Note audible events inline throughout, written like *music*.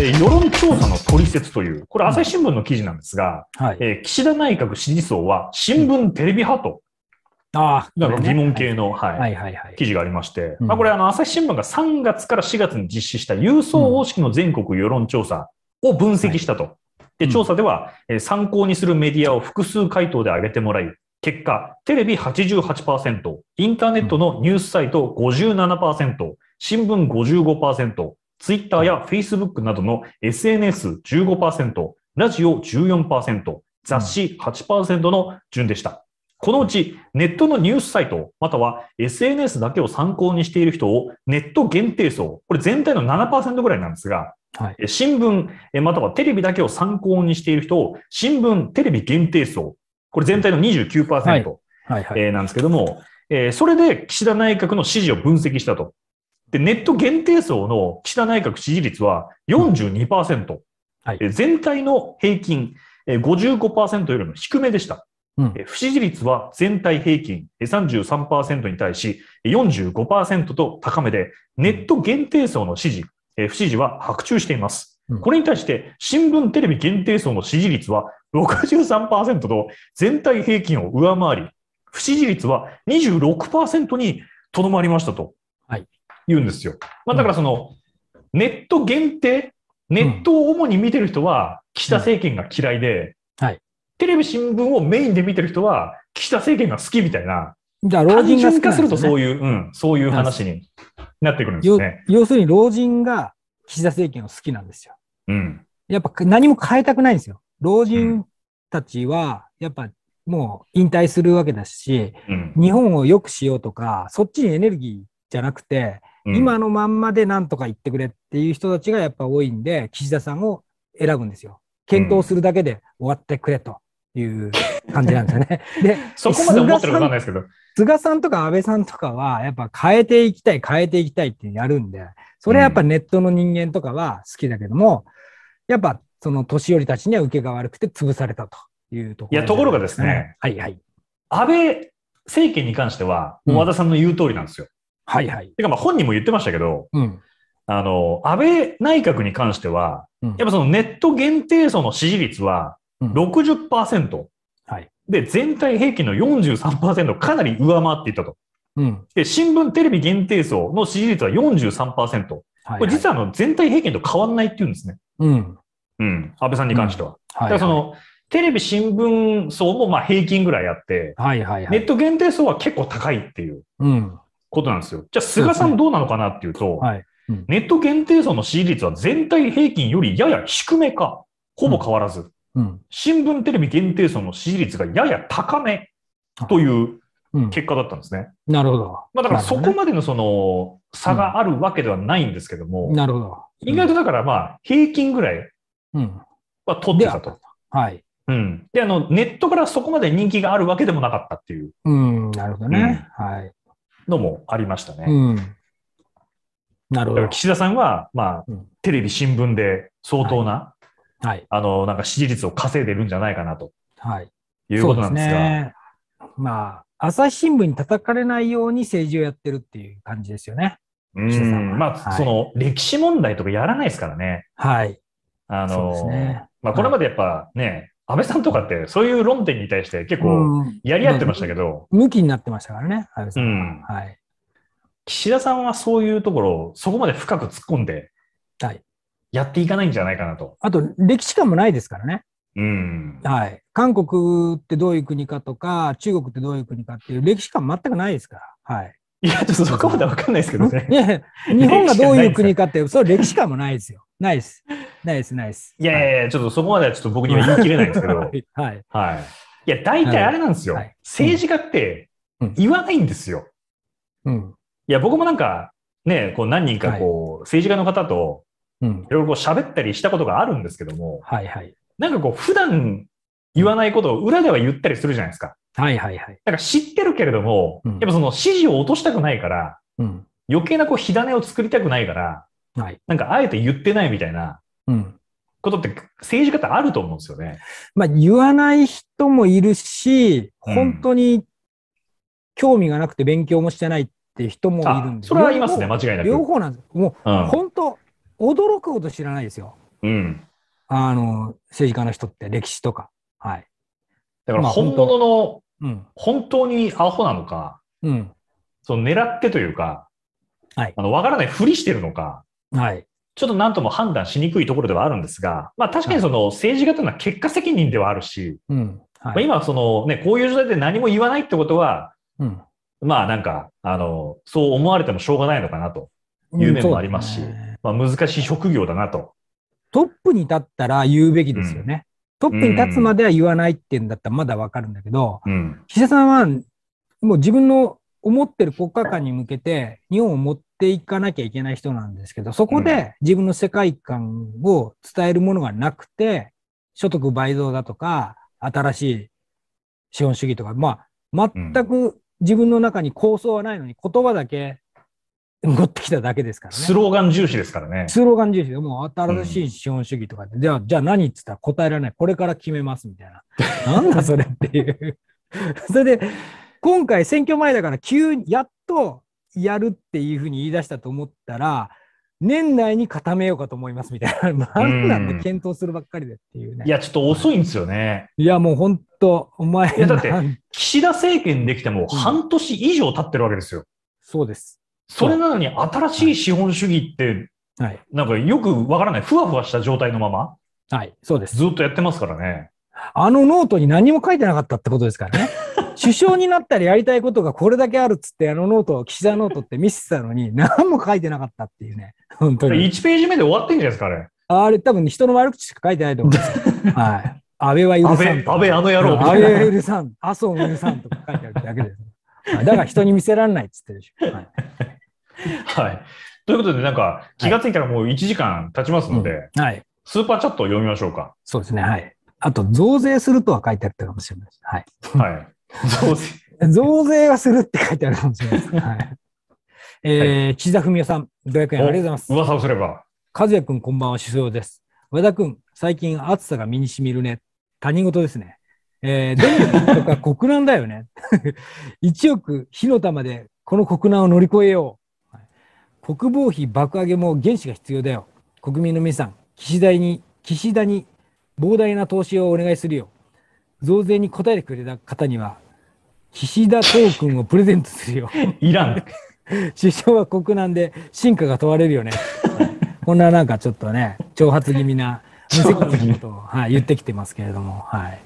え世論調査の取説という、これ朝日新聞の記事なんですが、はい、えー、岸田内閣支持層は新聞テレビ派と、うん、ああ、ね、疑問系の、はい、はい、はいはい記事がありまして、うん、まあ、これあの朝日新聞が3月から4月に実施した郵送方式の全国世論調査を分析したと。はい、で調査では、え参考にするメディアを複数回答で挙げてもらい、結果、テレビ88%、インターネットのニュースサイト57%、新聞55%、ツイッターやフェイスブックなどの SNS15%、ラジオ14%、雑誌8%の順でした。このうちネットのニュースサイト、または SNS だけを参考にしている人をネット限定層、これ全体の7%ぐらいなんですが、はい、新聞、またはテレビだけを参考にしている人を新聞、テレビ限定層、これ全体の29%なんですけども、それで岸田内閣の支持を分析したと。で、ネット限定層の岸田内閣支持率は42%。うんはい、全体の平均55%よりも低めでした。うん、不支持率は全体平均33%に対し45%と高めで、ネット限定層の支持、不支持は白昼しています。うん、これに対して新聞テレビ限定層の支持率は63%と全体平均を上回り、不支持率は26%にとどまりましたと。言うんですよ。まあ、だからその、ネット限定、ネットを主に見てる人は、岸田政権が嫌いで、はい、テレビ、新聞をメインで見てる人は、岸田政権が好きみたいな、じゃあ老人が好きするとそういう、うん、そういう話になってくるんですね。要するに老人が岸田政権を好きなんですよ。うん、やっぱ何も変えたくないんですよ。老人たちは、やっぱもう引退するわけだし、うん、日本を良くしようとか、そっちにエネルギーじゃなくて、うん、今のまんまでなんとか言ってくれっていう人たちがやっぱ多いんで、岸田さんを選ぶんですよ。検討するだけで終わってくれという感じなんですよね。*laughs* で、そこまで思ってるかわかんないですけど。菅さんとか安倍さんとかは、やっぱ変えていきたい、変えていきたいってやるんで、それはやっぱネットの人間とかは好きだけども、うん、やっぱその年寄りたちには受けが悪くて潰されたというところ、ね、いや、ところがですね、はいはい。安倍政権に関しては、和田さんの言う通りなんですよ。はいはい。てか、まあ本人も言ってましたけど、うん、あの、安倍内閣に関しては、うん、やっぱそのネット限定層の支持率は60%、うんはい、で、全体平均の43%かなり上回っていたと。うん、で新聞、テレビ限定層の支持率は43%、これ実はあの全体平均と変わんないっていうんですね、うん、うん、安倍さんに関しては。うんはいはい、だからそのテレビ、新聞層もまあ平均ぐらいあって、はいはいはい、ネット限定層は結構高いっていう、うん、ことなんですよ。じゃあ、菅さんどうなのかなっていうと、うねはいうん、ネット限定層の支持率は全体平均よりやや低めか、ほぼ変わらず。うん、新聞、テレビ限定層の支持率がやや高めという結果だったんですね。なるほど。まあ、だからそこまでのその差があるわけではないんですけども、なるほど。意外とだからまあ平均ぐらいは取ってたと。はい。うん。で、あの、ネットからそこまで人気があるわけでもなかったっていう。うん、なるほどね。はい。のもありましたね。うん、なるほど。岸田さんは、まあ、テレビ、新聞で相当な、はい、あの、なんか支持率を稼いでるんじゃないかなと。はい。いうことなんですが。すね、まあ、朝日新聞に叩かれないように政治をやってるっていう感じですよね。うん。まあ、はい、その、歴史問題とかやらないですからね。はい。あの、ね、まあ、これまでやっぱね、安倍さんとかってそういう論点に対して結構やり合ってましたけど。向、き、になってましたからね、安倍さん、うん、はい。岸田さんはそういうところをそこまで深く突っ込んで、やっていかないんじゃないかなと。はい、あと、歴史観もないですからね。うん、はい。韓国ってどういう国かとか、中国ってどういう国かっていう歴史観全くないですから。はい。いや、ちょっとそこまでわかんないですけどね。*laughs* いやいや日本がどういう国かって、そう歴史観もないですよ。ないです。ないです、ないです。いやいやいや、ちょっとそこまではちょっと僕には言い切れないですけど。*laughs* はい。はい。いや、大体あれなんですよ。政治家って言わないんですよ。うん。うん、いや、僕もなんか、ね、こう何人かこう、政治家の方と、いろいろこう喋ったりしたことがあるんですけども、はいはい。なんかこう、普段言わないことを裏では言ったりするじゃないですか。はいはいはい。だから知ってるけれども、うん、やっぱその指示を落としたくないから、うん、余計なこう火種を作りたくないから、はい、なんかあえて言ってないみたいな、うん、ことって政治家ってあると思うんですよね。まあ、言わない人もいるし、本当に興味がなくて勉強もしてないっていう人もいるんで、うん、それはいますね、間違いなく。両方なんです。もう、うん、本当、驚くほど知らないですよ。うん。あの、政治家の人って歴史とか。はい。だから本物のうん、本当にアホなのか、うん、その狙ってというか、はい、あの分からないふりしてるのか、はい、ちょっとなんとも判断しにくいところではあるんですが、まあ、確かにその政治家というのは結果責任ではあるし、はい、まあ、今その、ね、こういう状態で何も言わないってことは、うん、まあなんかあのそう思われてもしょうがないのかなという面もありますし、うんすね、まあ、難しい職業だなと。トップに立ったら言うべきですよね。トップに立つまでは言わないっていうんだったらまだわかるんだけど、うん、岸田さんはもう自分の思ってる国家観に向けて日本を持っていかなきゃいけない人なんですけど、そこで自分の世界観を伝えるものがなくて、所得倍増だとか、新しい資本主義とか、まあ、全く自分の中に構想はないのに言葉だけ持ってきただけですからね。スローガン重視ですからね。スローガン重視で、もう新しい資本主義とかで、うん、じゃあ、じゃあ何って言ったら答えられない。これから決めますみたいな。*laughs* なんだそれっていう。それで、今回選挙前だから急に、やっとやるっていうふうに言い出したと思ったら、年内に固めようかと思いますみたいな、なんなんで検討するばっかりでっていうね。いや、ちょっと遅いんですよね。いや、もう本当、お前。いや、だって、岸田政権できても半年以上経ってるわけですよ。そうです。それなのに新しい資本主義って、はい、なんかよくわからない、ふわふわした状態のまま、はい、そうです。ずっとやってますからね。あのノートに何も書いてなかったってことですからね。*laughs* 首相になったりやりたいことがこれだけあるっつって、あのノート、岸田ノートって見せてたのに、何も書いてなかったっていうね。本当に。1ページ目で終わってんじゃないですか、ね。あれ、多分、人の悪口しか書いてないと思うんですよ。*laughs* はい。安倍は許さん。安倍、安倍あの野郎みたいな。安倍は許さん。麻生も許さんとか書いてあるだけです。だから人に見せられないっつってるでしょ。はい *laughs* はい。ということで、なんか気がついたらもう1時間経ちますので、はいスーパーチャットを読みましょうか。そうですね。はい。あと、増税するとは書いてあったかもしれないではい。はい。増税。増税はするって書いてあるかもしれないです。はい。えー、岸田文雄さん、500円ありがとうございます。噂をすれば。和也君、こんばんは、首相です。和田君、最近暑さが身にしみるね。他人事ですね。えー、電力とか国難だよね。*laughs* 一億火の玉でこの国難を乗り越えよう。国防費爆上げも原資が必要だよ。国民の皆さん、岸田に、岸田に膨大な投資をお願いするよ。増税に応えてくれた方には、岸田トークンをプレゼントするよ。いらん。首相は国難で進化が問われるよね。*laughs* こんななんかちょっとね、挑発気味な、無責任なことを、はい、言ってきてますけれども、はい。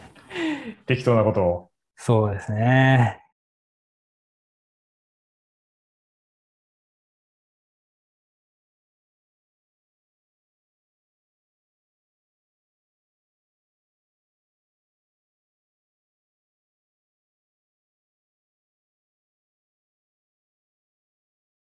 適当なことを。そうですね。